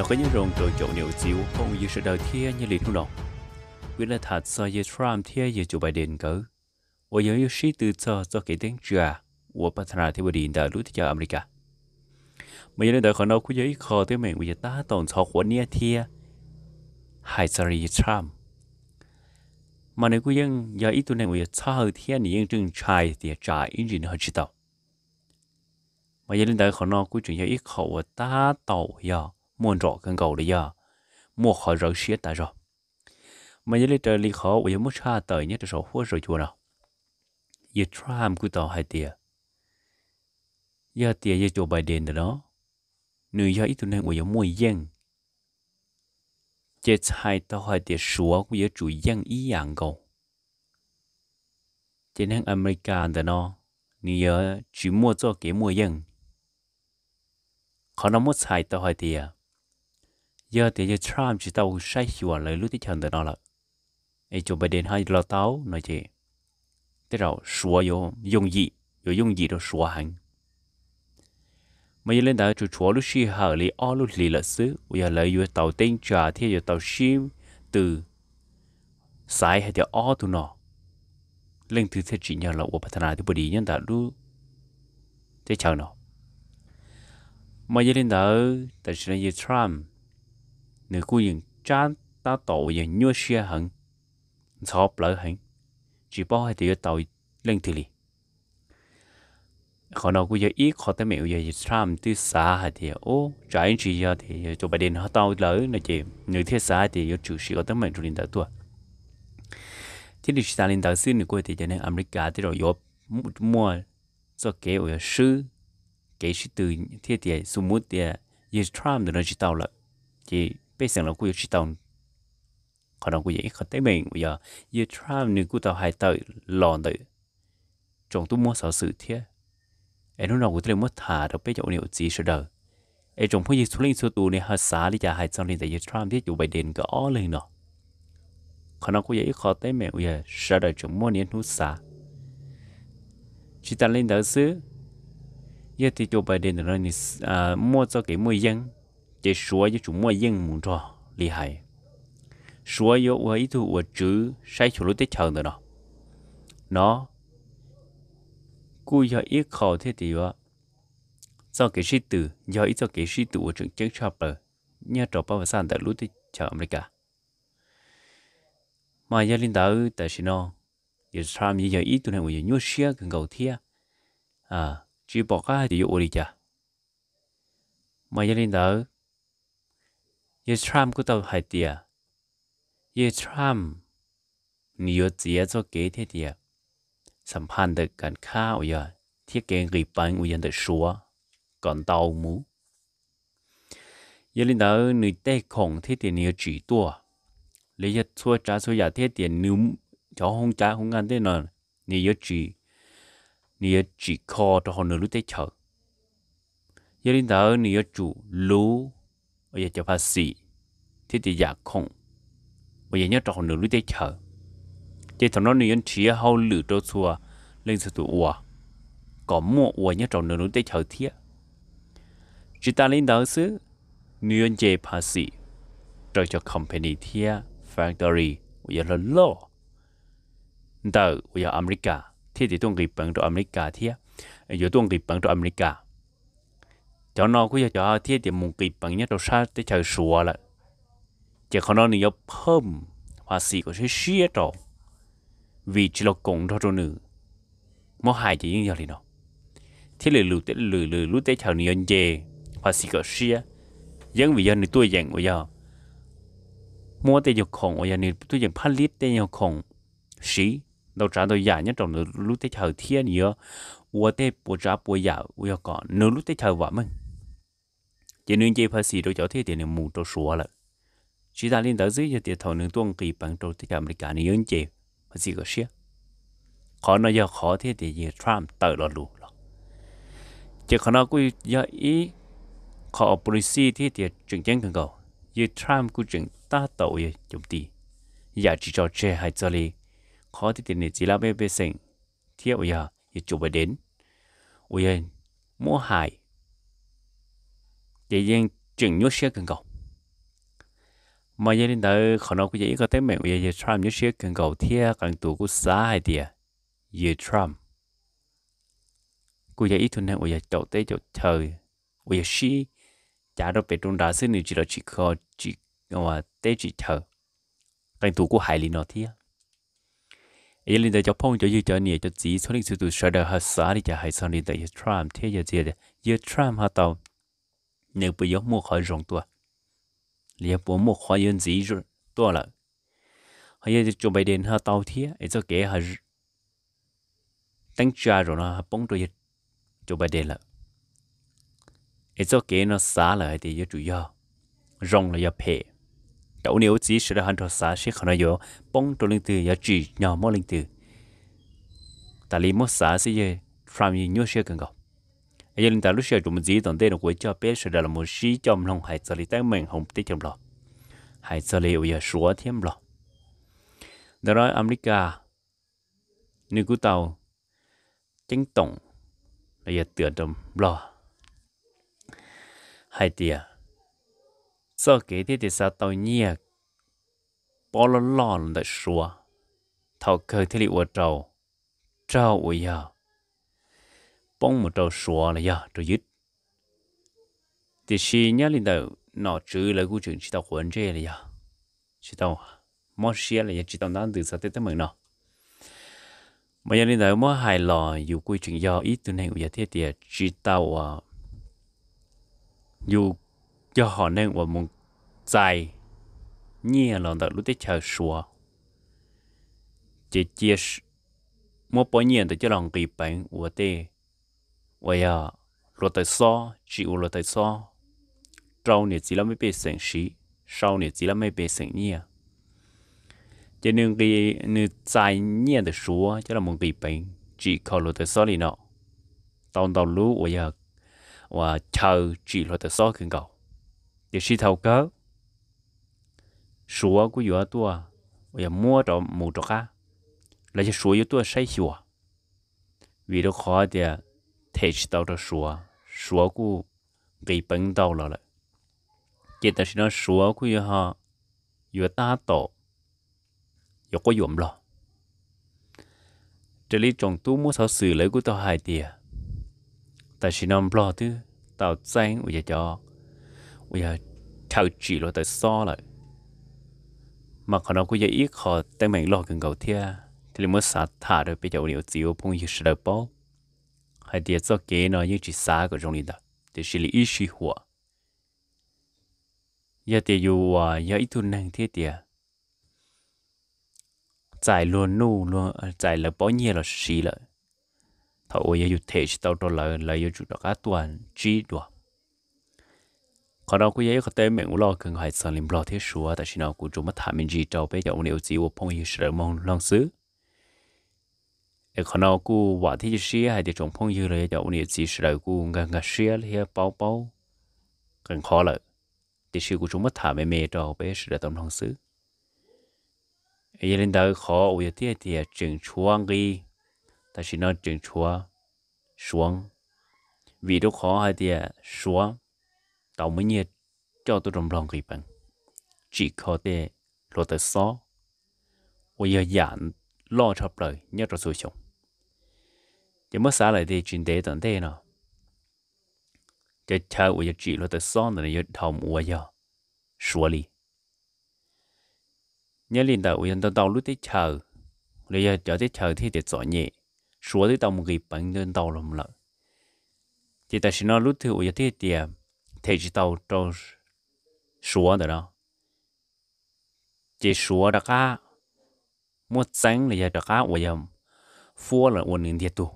nó có những rồng trộn chỗ nếu chiếu không như sự đời thia như lịch nụ lòng quyết là thật so với Trump thia như chủ Biden cử, và dưới như sĩ từ cho cho cái tiếng trà của bà thà thì bà điện đã lúc cho America mà giờ đời khỏi nó cũng giới khó tới mình bây giờ ta tổng cho của nia thia hay sợ gì Trump mà nếu cũng ยัง giờ ít tuần này bây giờ cha hơi thia này ยัง trưng trai thì trai in gì nó chỉ tao mà giờ đời khỏi nó cũng chỉ giờ ít khó của ta tàu giờ muốn rõ cần cầu đấy giờ mua khỏi rồi xía tại rồi mà giờ trời lý khó bây giờ muốn xa tới nhất rồi hua rồi chùa nào giờ tram cứ tàu hai tia giờ tia giờ chùa bài đền đó nữ giờ ít tuần này bây giờ mua yên chết hai tàu hai tia sủa bây giờ chủ yên ý dạng cầu trên hàng America đó nó nữ giờ chỉ mua cho cái mua yên khó nó mua xài tàu hai tia giờ thì giờ Trump chỉ tàu sai hiểu lời lúc tích chân từ đó là ấy chỗ đến hai lo tàu nói chị thế rồi sủa yo dùng gì yo dùng gì đó sủa hẳn mà giờ lên đây chú chúa lúc xí hở lý o lúc lý lợt xứ bây giờ lời yo tàu tên trả thì yo tàu sim từ sai hay giờ ó tụ nó lên thứ thế chỉ nhờ là của phát triển thì bởi đi nhân đã đu thế chờ nó mà giờ lên đây tại sao giờ Trump nếu cô yên cha ta tổ yên nhua xe hẳn cho lỡ hẳn chỉ bao hai tiêu tàu lên thì lì khó nào cô giờ ít khó tới mẹo giờ chỉ tham tư xa hai tiêu ô trái chỉ giờ thì cho bài đến họ tàu lỡ là chỉ nếu thiết xa thì yêu chủ sĩ có tới mẹo chủ linh đạo tuổi thì đi xa linh đạo sư nếu cô thì cho nên America thì rồi yếu mua cho kế ở sư kế sư từ thiết tiền số mút tiền giờ tham được nó chỉ tàu lỡ chỉ bây giờ là quy chỉ tàu, họ đồng quy vậy họ tới mình bây giờ giờ tram nữ cụ tàu hai tới lòn tới trong tu mua sở sự thế em lúc nào cũng thấy mất thả được bây giờ nhiều gì sợ đời em trong phố gì xuống lên xuống tu này hơi xả đi chả hai trong lên tại giờ tram thiết chủ bài đền gõ lên nọ họ đồng quy vậy họ tới mình bây giờ sợ đời trong mua niên hút xả, chỉ ta lên đỡ xứ giờ thì chủ bài đền là mua cho cái mua dân chỉ số cho chúng mua yên muốn cho li hại số yếu của ít thu của chữ sai chỗ lúc tết chờ nữa đó nó cú giờ ít khó thế thì vậy do cái sĩ tử do ít do cái sĩ tử của trường chứng chập là nhà trọ bao sản tại lúc tết chờ mày cả. mà gia linh đạo tại xin nó giờ tham như giờ ít tụi này của giờ nhốt gần cầu thia à chỉ bỏ cái thì yêu đi chả mà gia linh đạo ye tram ku tao hai tia ye tram ni yo chia cho ke the tia sam phan de kan kha o ya thiết kế ghi bán u yên de shua còn tao mu ye lin dao ni te khong the tia ni chỉ tua le ye chua cha so ya the tia nu cho hong cha hong an de no ni yo chỉ ni yo chỉ kho to hon lu te chao ye lin dao ni yo chu lu โอ้ยจะภาษี thì thì dạ giả không bây giờ nhớ trò nửa lưỡi tay chờ chỉ thằng nó nửa chỉ hậu lửa trâu xua lên sự tụ ủa có mua ủa nhớ trò nửa lưỡi tay chờ thiệt chỉ ta lên đó xứ nửa chế phá sĩ trò cho company thiệt factory bây giờ là lo đó bây giờ America thì thì tuân kỳ bằng cho America thiệt giờ tuân kỳ bằng cho America cho nó cũng giờ cho thiệt thì muốn kỳ bằng nhớ trò sát tới chờ xua lại chỉ còn nó nên yếu phơm và xì của sẽ xía trò vì chỉ là cùng đó rồi nữa mỗi chỉ những giờ này đó thế là lùi tới lùi lùi lùi tới chào nhiều về và xì của xía dân vì dân thì tôi dành của giờ mua tay nhiều khổng của giờ này tôi dành lít tay nhiều khổng xí đầu trả đầu giả nhất trong lùi tới chào thiên nhiều ua tê bùa trả bùa giả ua còn nếu lùi tới chào vợ mình chỉ nên chơi phát xì đồ cháu thế thì nên mù cho xóa lại chỉ ta liên tới dưới địa thổ thầu nương tuân kỳ bằng trâu thì cảm cả này ứng chế và gì có Xe khó nó do khó thế thì giờ Trump tự lo lù lo chỉ khó nó cũng do ý khó policy thế thì chuyện chân cần cầu giờ Trump cũng chuyện ta tàu giờ chúng ti giờ chỉ cho che hay cho li khó thế thì này chỉ là bé bé sinh thiếu bây giờ giờ chụp đến bây giờ mua hại để riêng chuyện nhốt xe cần cầu mà giờ đến tới khả năng cái gì có tới mình bây giờ Trump như xíu cần cầu thia cần tụ cũng xã hay địa giờ Trump cũng giờ ít thôi nên bây giờ chậu tới chậu trời bây giờ xí trả đâu về trong đá xí này chỉ là chỉ có chỉ mà tới chỉ thờ, cần tụ cũng hải lý nó thia ấy lên tới chậu phong chậu dư chậu nè chậu chỉ số lượng sự tụ sợ đời hết xã thì chả hải sao lên tới giờ Trump thia giờ gì giờ Trump họ tàu nếu bây giờ mua khỏi rộng tua lia bố một khóa yên dí rồi to là hay giờ chuẩn bị đến ha tàu thía ấy cho kế ha tăng cha rồi nó bông tôi chuẩn bị đến là ấy cho kế nó xá là thì giờ chủ yếu rong là yếu phe đầu nếu chỉ sử dụng hành thọ xá sẽ không nói giờ bông tôi linh từ yếu chỉ nhỏ mỗi linh từ tại vì mỗi xá sẽ giờ phạm gì nhớ sẽ cần gặp giờ chúng ta lúc xưa chúng dí tận đây là quay cho bé sẽ là một sĩ trong lòng hải xử lý tay mình không tiếc trong lòng hải xử lý bây giờ thêm lòng đó là America nếu cứ tàu chính tổng bây giờ tựa trong lo hai tia sau kế thì thì sao tàu nhia bỏ lo lo là số thầu cơ thì liệu trâu trâu bây bông một trâu xóa là giờ trâu yết thì xì nhá lên đầu nó chữ là cú chữ chỉ tao quấn chơi là giờ chỉ tao mò xia là giờ chỉ tao đang từ sao tới tới mừng nó mà giờ lên đầu mò hài lò dù quy trình do ít từ này của giờ thế thì chỉ tao à dù do họ nên của một dài nhẹ lòng đầu lúc tới chờ xóa chỉ chia một bao nhiêu để cho lòng kỳ bệnh của tê vậy à luật tài so chỉ u luật tài so trâu này chỉ là mấy bé sinh sĩ sau này chỉ là mấy bé sinh nhia cho nên cái nữ trái nhia được số cho là một cái bệnh chỉ có luật tài so này nọ tao tao lú vậy à và chờ chỉ luật tài so cần cầu để sĩ thầu cớ số của vừa tua bây giờ mua cho mua cho cá lại cho số vừa tua say sủa vì nó khó thì thể tao đó xóa xóa cú gây bấn đau rồi. lại chỉ ta chỉ nó xóa cú ha yêu ta tổ yêu có yểm lo chỉ lý trong tu muốn sao xử lấy cú tao hại tiệt ta chỉ nó lo thứ tao tránh uy cho uy chào chỉ lo tao so lại mà khả nào cũng yêu ít khó tay mình lo cần cầu thia thì mới sát thả được bây giờ nhiều chiều phong yêu sự đời bao hay địa cho kế nó như chỉ xa của trong này đó thì xử lý ít suy hỏa giờ thì dù à giờ ít thu năng thế thì giải luôn nu luôn giải là bao nhiêu là xí là thầu giờ dù thể chỉ tao đó là là giờ chủ đó cả tuần chỉ đó có đâu cũng vậy có tên mình lo cần phải xử lý lo thế số tại sao nó cũng chúng mất thả mình gì đâu bây giờ ông đều chỉ vô phong hiểu sự mong lòng xứ เอคนเอากูว่าที่เชียให้ที่จงพงยืเลยจะอุนิจิสเลกูงางัเชียเฮียเป่าเป่ากันขอเลยที๋ชื่อกูจงมาถามเมย์เราไปสเลต้องทองซื้อเยลินดาขออุยเทียเทียจึงช่วงกีแต่ชินอจึงชัวช่วงวีดูขอให้เทียชัวต่อไม่เงียเจ้าตัวรำลองกีปังจีขอเตียโรเตอร์ซออุยหยาน lo chập lời nhớ cho suy sống chỉ mất xả lại thì chuyện tế tận thế nào chỉ chờ uỷ giờ chỉ lo tới son là giờ thầm uỷ giờ sủa li nhớ lên đầu uỷ giờ tao lúc tới chờ bây giờ chờ tới chờ thì để giỏi nhẹ sủa tới tao một cái bánh đơn tao làm lợi chỉ tại sao lúc thì uỷ thế thì tiền thì chỉ tao cho sủa nữa đó chỉ sủa đã cả mua trắng là giờ trà cá của giờ phua là quần liền thiệt tu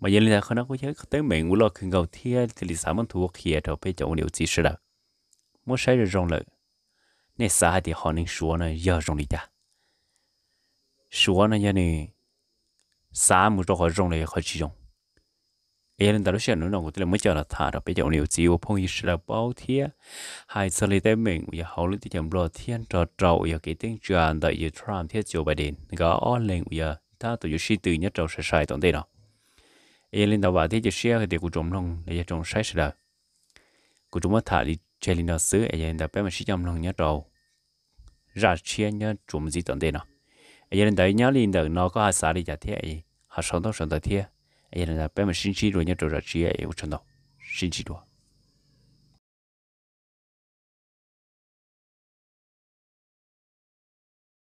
bây giờ là không nó có chơi tới mình của lo khi gầu thia thì là sao mình thuộc kia rồi bây giờ điều gì sẽ đâu mua sai rồi rong lợi nên xa thì họ nên xóa nó giờ rong đi ta xóa nó giờ này xa một cho họ rong này họ chỉ rong ấy nên ta lúc xưa nó cũng tức là mới chờ là thả đó bây giờ nhiều chiều phong ý là bao thế hai xử lý tới mình giờ hậu lúc thì chậm lo thiên trò trầu giờ cái tiếng truyền đợi giờ Trump thiết chiều bài đến gõ on lên giờ ta tụi giờ suy tư nhất trâu sai sai tổng tên đó ấy lên ta bảo thiết giờ share cái điều của chúng lòng để cho chúng sai sai đó của chúng thả đi chơi lên đó xứ ấy nên ta bé mà suy chậm lòng nhất trâu ra chia nhất chúng gì tổng tên đó ấy lên ta nhớ lên được nó có hai xã đi giả thiết ấy họ sống đâu sống tới thế 哎呀，那百分之十七多，你找找职业有不找到？十七多。